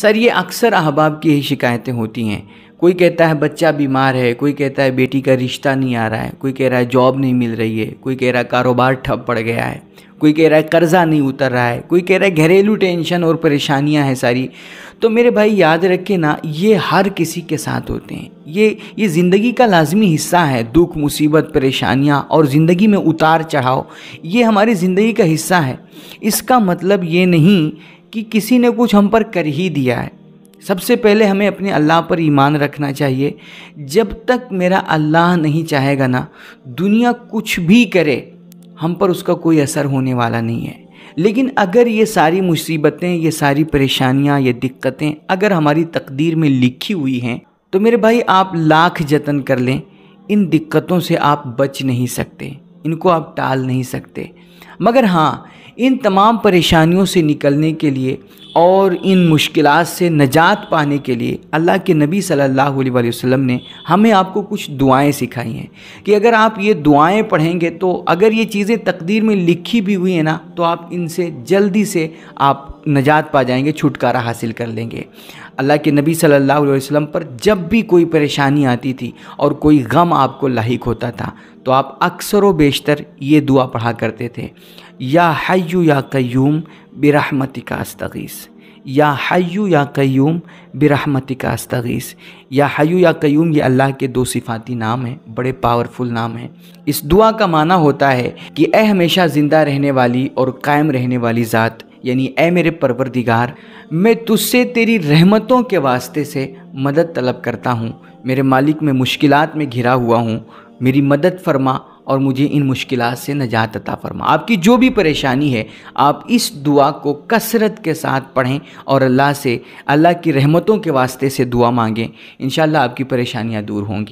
sir ये अक्सर अहबाब की ही शिकायतें होती हैं कोई कहता है बच्चा बीमार है कोई कहता है बेटी का रिश्ता नहीं आ रहा है कोई कह रहा है जॉब नहीं मिल रही है कोई कह रहा है कारोबार ठप पड़ गया है कोई कह रहा है कर्ज़ा नहीं उतर रहा है कोई कह रहा है घरेलू टेंशन और परेशानियां हैं सारी तो मेरे भाई याद रखे ना ये हर किसी के साथ होते हैं ये ये ज़िंदगी का लाजमी हिस्सा है दुख मुसीबत परेशानियाँ और ज़िंदगी में उतार चढ़ाव ये हमारी ज़िंदगी का हिस्सा है इसका मतलब ये नहीं कि किसी ने कुछ हम पर कर ही दिया है सबसे पहले हमें अपने अल्लाह पर ईमान रखना चाहिए जब तक मेरा अल्लाह नहीं चाहेगा ना दुनिया कुछ भी करे हम पर उसका कोई असर होने वाला नहीं है लेकिन अगर ये सारी मुसीबतें ये सारी परेशानियाँ ये दिक्कतें अगर हमारी तकदीर में लिखी हुई हैं तो मेरे भाई आप लाख जतन कर लें इन दिक्कतों से आप बच नहीं सकते इनको आप टाल नहीं सकते मगर हाँ इन तमाम परेशानियों से निकलने के लिए और इन मुश्किल से नजात पाने के लिए अल्लाह के नबी सल्लल्लाहु अलैहि वसल्लम ने हमें आपको कुछ दुआएं सिखाई हैं कि अगर आप ये दुआएं पढ़ेंगे तो अगर ये चीज़ें तकदीर में लिखी भी हुई हैं ना तो आप इनसे जल्दी से आप नजात पा जाएंगे छुटकारा हासिल कर लेंगे अल्लाह के नबी सल्लल्लाहु अलैहि वसल्लम पर जब भी कोई परेशानी आती थी और कोई गम आपको लाक होता था तो आप अक्सर व बेशतर ये दुआ पढ़ा करते थे या हय्यू या कयूम बिरहमती का अस्तगीस या हय्यू या कयूम बिरहमती का अस्तगीस या हय्यू या कयूम ये अल्लाह के दो सिफाती नाम हैं बड़े पावरफुल नाम हैं इस दुआ का माना होता है कि ए हमेशा ज़िंदा रहने वाली और कायम रहने वाली ज़ात यानी ए मेरे परवरदिगार मैं तुझसे तेरी रहमतों के वास्ते से मदद तलब करता हूँ मेरे मालिक में मुश्किलात में घिरा हुआ हूँ मेरी मदद फरमा और मुझे इन मुश्किल से नजात अता फरमा आपकी जो भी परेशानी है आप इस दुआ को कसरत के साथ पढ़ें और अल्लाह से अल्लाह की रहमतों के वास्ते से दुआ मांगें इन आपकी परेशानियाँ दूर होंगी